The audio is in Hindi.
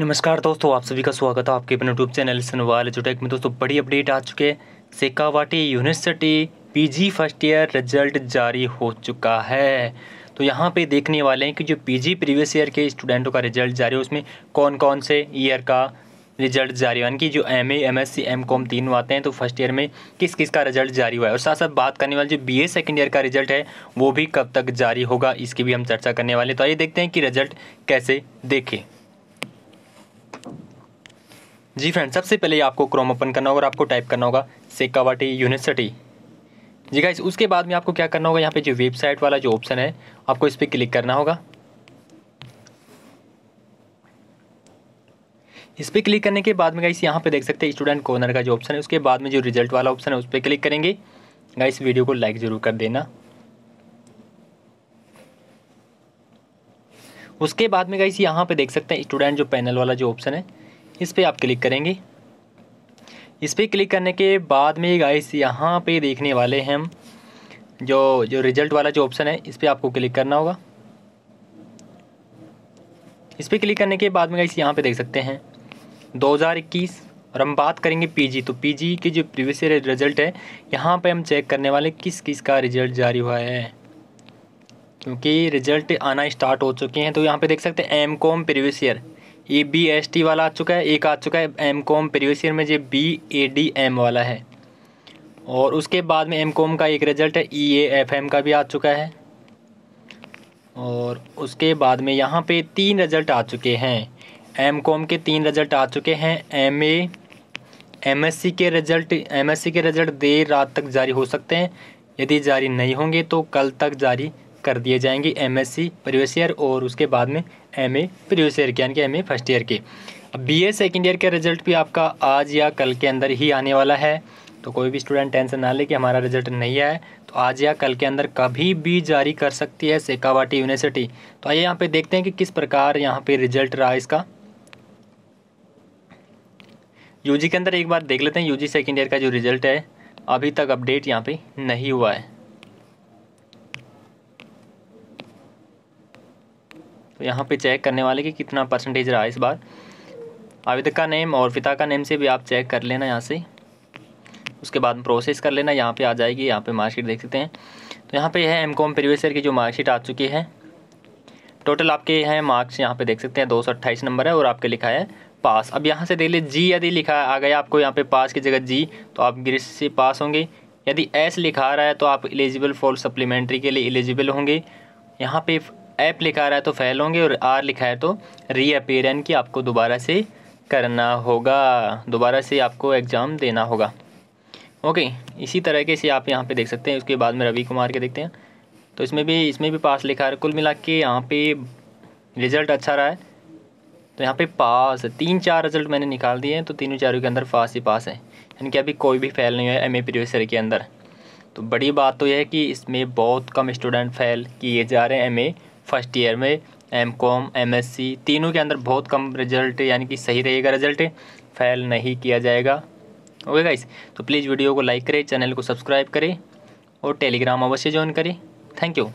नमस्कार दोस्तों आप सभी का स्वागत है आपके अपने यूट्यूब चैनल सनवाल टेक में दोस्तों बड़ी अपडेट आ चुके Shekhawati university PG first year result जारी हो चुका है तो यहाँ पे देखने वाले हैं कि जो पीजी प्रीवियस ईयर के स्टूडेंटों का रिजल्ट जारी है उसमें कौन कौन से ईयर का रिजल्ट जारी हुआ यानी कि जो M A M S C M com तीन आते हैं तो फर्स्ट ईयर में किस किस का रिजल्ट जारी हुआ है और साथ साथ बात करने वाले जो बी ए सेकेंड ईयर का रिजल्ट है वो भी कब तक जारी होगा इसकी भी हम चर्चा करने वाले तो आइए देखते हैं कि रिजल्ट कैसे देखें जी फ्रेंड सबसे पहले आपको क्रोम ओपन करना होगा और आपको टाइप करना होगा सेकावाटी यूनिवर्सिटी जी गाइस उसके बाद में आपको क्या करना होगा यहाँ पे जो वेबसाइट वाला जो ऑप्शन है आपको इस पर क्लिक करना होगा इस पर क्लिक करने के बाद में गाइस यहाँ पे देख सकते हैं स्टूडेंट कॉर्नर का जो ऑप्शन है उसके बाद में जो रिजल्ट वाला ऑप्शन है उस पर क्लिक करेंगे गाइस वीडियो को लाइक ज़रूर कर देना उसके बाद में गाइस यहाँ पे देख सकते हैं स्टूडेंट जो पैनल वाला जो ऑप्शन है इस पर आप क्लिक करेंगे इस पर क्लिक करने के बाद में गाइस यहाँ पे देखने वाले हैं हम जो जो रिजल्ट वाला जो ऑप्शन है इस पर आपको क्लिक करना होगा इस पर क्लिक करने के बाद में गाइस यहाँ पे देख सकते हैं 2021 और हम बात करेंगे पीजी तो पीजी के जो प्रीवियस ईयर रिजल्ट है यहाँ पे हम चेक करने वाले किस किस का रिजल्ट जारी हुआ है क्योंकि रिजल्ट आना स्टार्ट हो चुके हैं तो यहाँ पर देख सकते हैं M com previous year A B S T वाला आ चुका है एक आ चुका है एम कॉम प्रीवियस ईयर में जो बी ए डी एम वाला है और उसके बाद में एम कॉम का एक रिजल्ट है ई ए एफ एम का भी आ चुका है और उसके बाद में यहाँ पे तीन रिजल्ट आ चुके हैं एम कॉम के तीन रिजल्ट आ चुके हैं M A M S C के रिजल्ट एम एस सी के रिजल्ट देर रात तक जारी हो सकते हैं यदि जारी नहीं होंगे तो कल तक जारी कर दिए जाएंगे M S C previous year और उसके बाद में एम ए प्रीवियस ईयर के यानी कि एम ए फर्स्ट ईयर के अब बी ए सेकेंड ईयर का रिजल्ट भी आपका आज या कल के अंदर ही आने वाला है तो कोई भी स्टूडेंट टेंशन ना ले कि हमारा रिजल्ट नहीं आया तो आज या कल के अंदर कभी भी जारी कर सकती है सेकावाटी यूनिवर्सिटी तो आइए यहाँ पर देखते हैं कि किस प्रकार यहाँ पर रिजल्ट रहा इसका यूजी के अंदर एक बार देख लेते हैं यूजी सेकेंड ईयर का जो रिजल्ट है अभी तक अपडेट यहाँ पे नहीं हुआ है तो यहाँ पे चेक करने वाले कि कितना परसेंटेज रहा इस बार आवेदक का नेम और पिता का नेम से भी आप चेक कर लेना यहाँ से उसके बाद प्रोसेस कर लेना यहाँ पे आ जाएगी यहाँ पे मार्कशीट देख सकते हैं तो यहाँ पे है एम कॉम प्रीवियस ईयर की जो मार्कशीट आ चुकी है टोटल आपके हैं मार्क्स यहाँ पे देख सकते हैं दो नंबर है और आपके लिखा है पास अब यहाँ से देख लीजिए जी यदि लिखा आ गया आपको यहाँ पे पास की जगह जी तो आप ग्रेड से पास होंगे यदि एस लिखा रहा है तो आप एलिजिबल फॉर सप्लीमेंट्री के लिए एलिजिबल होंगे यहाँ पे ऐप लिखा रहा है तो फेल होंगे और आर लिखा है तो रीअपेयर यानी कि आपको दोबारा से करना होगा दोबारा से आपको एग्ज़ाम देना होगा ओके इसी तरह के से आप यहाँ पे देख सकते हैं उसके बाद में रवि कुमार के देखते हैं तो इसमें भी इसमें भी पास लिखा है कुल मिला के यहाँ पे रिज़ल्ट अच्छा रहा है तो यहाँ पे पास तीन चार रिज़ल्ट मैंने निकाल दिए हैं तो तीनों चारों के अंदर पास ही पास है यानी कि अभी कोई भी फेल नहीं हुआ है एम ए प्रोफेसर के अंदर तो बड़ी बात तो यह है कि इसमें बहुत कम स्टूडेंट फेल किए जा रहे हैं एम ए फर्स्ट ईयर में M com M S C तीनों के अंदर बहुत कम रिजल्ट यानी कि सही रहेगा रिजल्ट फेल नहीं किया जाएगा ओके गाइस तो प्लीज़ वीडियो को लाइक करें चैनल को सब्सक्राइब करें और टेलीग्राम अवश्य ज्वाइन करें थैंक यू